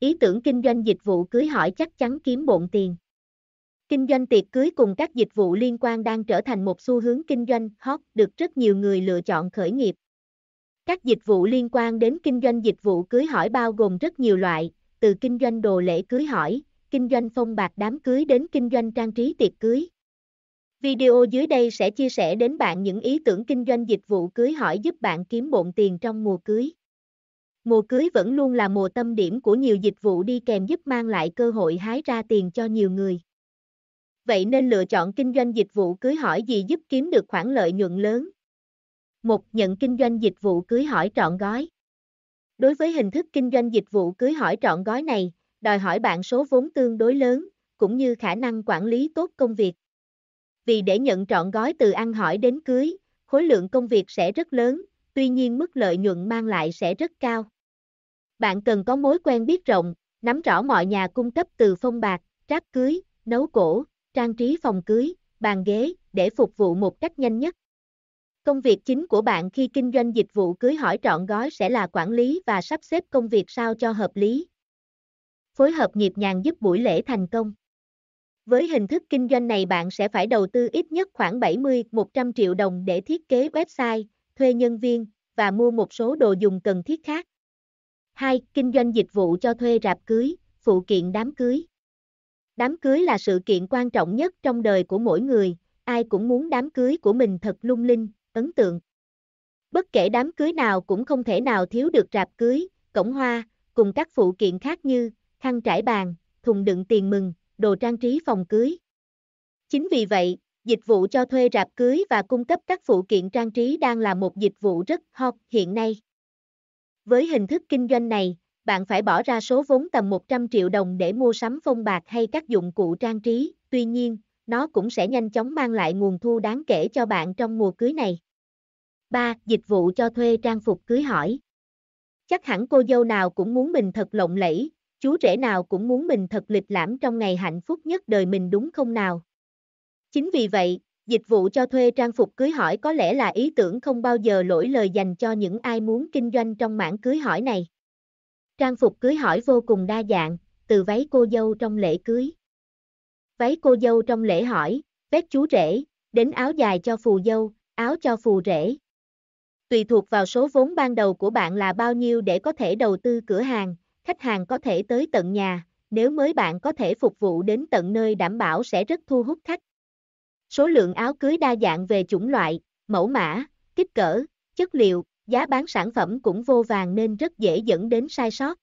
ý tưởng kinh doanh dịch vụ cưới hỏi chắc chắn kiếm bộn tiền. Kinh doanh tiệc cưới cùng các dịch vụ liên quan đang trở thành một xu hướng kinh doanh hot được rất nhiều người lựa chọn khởi nghiệp. Các dịch vụ liên quan đến kinh doanh dịch vụ cưới hỏi bao gồm rất nhiều loại, từ kinh doanh đồ lễ cưới hỏi, kinh doanh phong bạc đám cưới đến kinh doanh trang trí tiệc cưới. Video dưới đây sẽ chia sẻ đến bạn những ý tưởng kinh doanh dịch vụ cưới hỏi giúp bạn kiếm bộn tiền trong mùa cưới. Mùa cưới vẫn luôn là mùa tâm điểm của nhiều dịch vụ đi kèm giúp mang lại cơ hội hái ra tiền cho nhiều người. Vậy nên lựa chọn kinh doanh dịch vụ cưới hỏi gì giúp kiếm được khoản lợi nhuận lớn? Một Nhận kinh doanh dịch vụ cưới hỏi trọn gói. Đối với hình thức kinh doanh dịch vụ cưới hỏi trọn gói này, đòi hỏi bạn số vốn tương đối lớn, cũng như khả năng quản lý tốt công việc. Vì để nhận trọn gói từ ăn hỏi đến cưới, khối lượng công việc sẽ rất lớn, tuy nhiên mức lợi nhuận mang lại sẽ rất cao. Bạn cần có mối quen biết rộng, nắm rõ mọi nhà cung cấp từ phong bạc, tráp cưới, nấu cổ, trang trí phòng cưới, bàn ghế, để phục vụ một cách nhanh nhất. Công việc chính của bạn khi kinh doanh dịch vụ cưới hỏi trọn gói sẽ là quản lý và sắp xếp công việc sao cho hợp lý. Phối hợp nhịp nhàng giúp buổi lễ thành công. Với hình thức kinh doanh này bạn sẽ phải đầu tư ít nhất khoảng 70-100 triệu đồng để thiết kế website, thuê nhân viên, và mua một số đồ dùng cần thiết khác. 2. Kinh doanh dịch vụ cho thuê rạp cưới, phụ kiện đám cưới. Đám cưới là sự kiện quan trọng nhất trong đời của mỗi người, ai cũng muốn đám cưới của mình thật lung linh, ấn tượng. Bất kể đám cưới nào cũng không thể nào thiếu được rạp cưới, cổng hoa, cùng các phụ kiện khác như khăn trải bàn, thùng đựng tiền mừng, đồ trang trí phòng cưới. Chính vì vậy, Dịch vụ cho thuê rạp cưới và cung cấp các phụ kiện trang trí đang là một dịch vụ rất hot hiện nay. Với hình thức kinh doanh này, bạn phải bỏ ra số vốn tầm 100 triệu đồng để mua sắm phong bạc hay các dụng cụ trang trí, tuy nhiên, nó cũng sẽ nhanh chóng mang lại nguồn thu đáng kể cho bạn trong mùa cưới này. 3. Dịch vụ cho thuê trang phục cưới hỏi. Chắc hẳn cô dâu nào cũng muốn mình thật lộng lẫy, chú rể nào cũng muốn mình thật lịch lãm trong ngày hạnh phúc nhất đời mình đúng không nào? Chính vì vậy, dịch vụ cho thuê trang phục cưới hỏi có lẽ là ý tưởng không bao giờ lỗi lời dành cho những ai muốn kinh doanh trong mảng cưới hỏi này. Trang phục cưới hỏi vô cùng đa dạng, từ váy cô dâu trong lễ cưới. Váy cô dâu trong lễ hỏi, vest chú rể, đến áo dài cho phù dâu, áo cho phù rể. Tùy thuộc vào số vốn ban đầu của bạn là bao nhiêu để có thể đầu tư cửa hàng, khách hàng có thể tới tận nhà, nếu mới bạn có thể phục vụ đến tận nơi đảm bảo sẽ rất thu hút khách. Số lượng áo cưới đa dạng về chủng loại, mẫu mã, kích cỡ, chất liệu, giá bán sản phẩm cũng vô vàng nên rất dễ dẫn đến sai sót.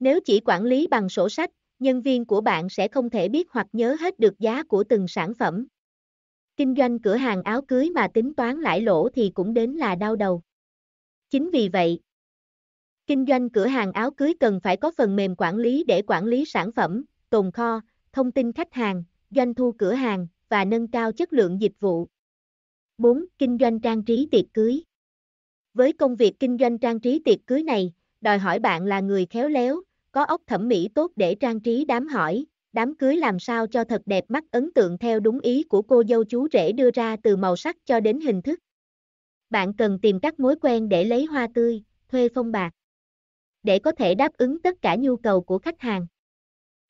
Nếu chỉ quản lý bằng sổ sách, nhân viên của bạn sẽ không thể biết hoặc nhớ hết được giá của từng sản phẩm. Kinh doanh cửa hàng áo cưới mà tính toán lãi lỗ thì cũng đến là đau đầu. Chính vì vậy, kinh doanh cửa hàng áo cưới cần phải có phần mềm quản lý để quản lý sản phẩm, tồn kho, thông tin khách hàng, doanh thu cửa hàng, và nâng cao chất lượng dịch vụ. 4. Kinh doanh trang trí tiệc cưới Với công việc kinh doanh trang trí tiệc cưới này, đòi hỏi bạn là người khéo léo, có óc thẩm mỹ tốt để trang trí đám hỏi, đám cưới làm sao cho thật đẹp mắt ấn tượng theo đúng ý của cô dâu chú rể đưa ra từ màu sắc cho đến hình thức. Bạn cần tìm các mối quen để lấy hoa tươi, thuê phong bạc, để có thể đáp ứng tất cả nhu cầu của khách hàng.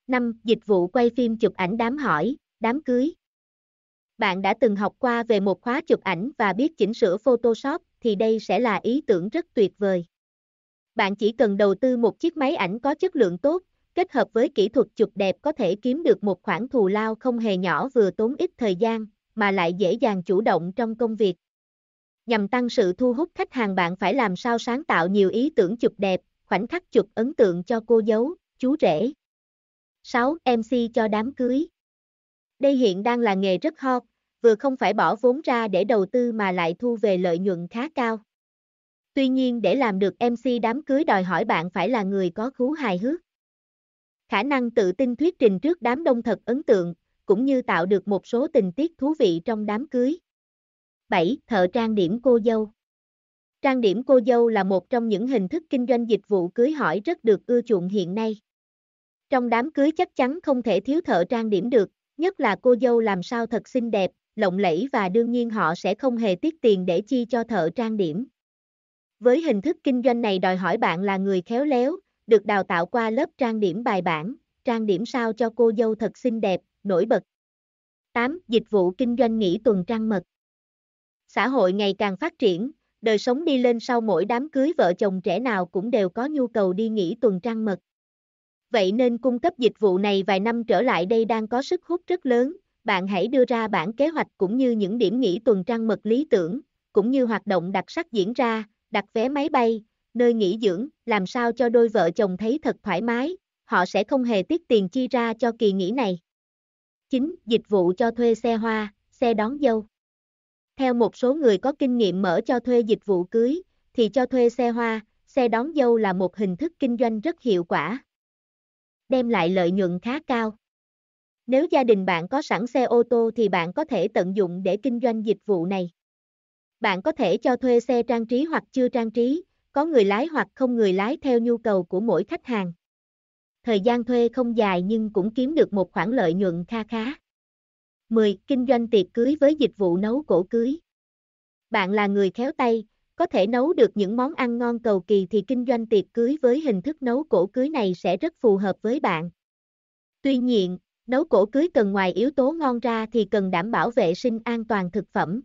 5. Dịch vụ quay phim chụp ảnh đám hỏi, đám cưới. Bạn đã từng học qua về một khóa chụp ảnh và biết chỉnh sửa Photoshop thì đây sẽ là ý tưởng rất tuyệt vời. Bạn chỉ cần đầu tư một chiếc máy ảnh có chất lượng tốt, kết hợp với kỹ thuật chụp đẹp có thể kiếm được một khoản thù lao không hề nhỏ vừa tốn ít thời gian, mà lại dễ dàng chủ động trong công việc. Nhằm tăng sự thu hút khách hàng bạn phải làm sao sáng tạo nhiều ý tưởng chụp đẹp, khoảnh khắc chụp ấn tượng cho cô dấu, chú rể. 6. MC cho đám cưới đây hiện đang là nghề rất hot, vừa không phải bỏ vốn ra để đầu tư mà lại thu về lợi nhuận khá cao. Tuy nhiên để làm được MC đám cưới đòi hỏi bạn phải là người có khú hài hước. Khả năng tự tin thuyết trình trước đám đông thật ấn tượng, cũng như tạo được một số tình tiết thú vị trong đám cưới. 7. Thợ trang điểm cô dâu Trang điểm cô dâu là một trong những hình thức kinh doanh dịch vụ cưới hỏi rất được ưa chuộng hiện nay. Trong đám cưới chắc chắn không thể thiếu thợ trang điểm được, Nhất là cô dâu làm sao thật xinh đẹp, lộng lẫy và đương nhiên họ sẽ không hề tiếc tiền để chi cho thợ trang điểm. Với hình thức kinh doanh này đòi hỏi bạn là người khéo léo, được đào tạo qua lớp trang điểm bài bản, trang điểm sao cho cô dâu thật xinh đẹp, nổi bật. 8. Dịch vụ kinh doanh nghỉ tuần trăng mật Xã hội ngày càng phát triển, đời sống đi lên sau mỗi đám cưới vợ chồng trẻ nào cũng đều có nhu cầu đi nghỉ tuần trăng mật vậy nên cung cấp dịch vụ này vài năm trở lại đây đang có sức hút rất lớn, bạn hãy đưa ra bản kế hoạch cũng như những điểm nghỉ tuần trăng mật lý tưởng, cũng như hoạt động đặc sắc diễn ra, đặt vé máy bay, nơi nghỉ dưỡng, làm sao cho đôi vợ chồng thấy thật thoải mái, họ sẽ không hề tiết tiền chi ra cho kỳ nghỉ này. 9. Dịch vụ cho thuê xe hoa, xe đón dâu. Theo một số người có kinh nghiệm mở cho thuê dịch vụ cưới, thì cho thuê xe hoa, xe đón dâu là một hình thức kinh doanh rất hiệu quả đem lại lợi nhuận khá cao. Nếu gia đình bạn có sẵn xe ô tô thì bạn có thể tận dụng để kinh doanh dịch vụ này. Bạn có thể cho thuê xe trang trí hoặc chưa trang trí, có người lái hoặc không người lái theo nhu cầu của mỗi khách hàng. Thời gian thuê không dài nhưng cũng kiếm được một khoản lợi nhuận kha khá. 10. Kinh doanh tiệc cưới với dịch vụ nấu cổ cưới. Bạn là người khéo tay, có thể nấu được những món ăn ngon cầu kỳ thì kinh doanh tiệc cưới với hình thức nấu cổ cưới này sẽ rất phù hợp với bạn. Tuy nhiên, nấu cổ cưới cần ngoài yếu tố ngon ra thì cần đảm bảo vệ sinh an toàn thực phẩm.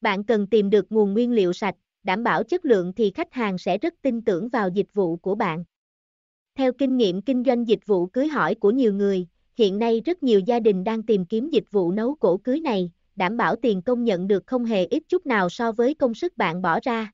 Bạn cần tìm được nguồn nguyên liệu sạch, đảm bảo chất lượng thì khách hàng sẽ rất tin tưởng vào dịch vụ của bạn. Theo kinh nghiệm kinh doanh dịch vụ cưới hỏi của nhiều người, hiện nay rất nhiều gia đình đang tìm kiếm dịch vụ nấu cổ cưới này, đảm bảo tiền công nhận được không hề ít chút nào so với công sức bạn bỏ ra.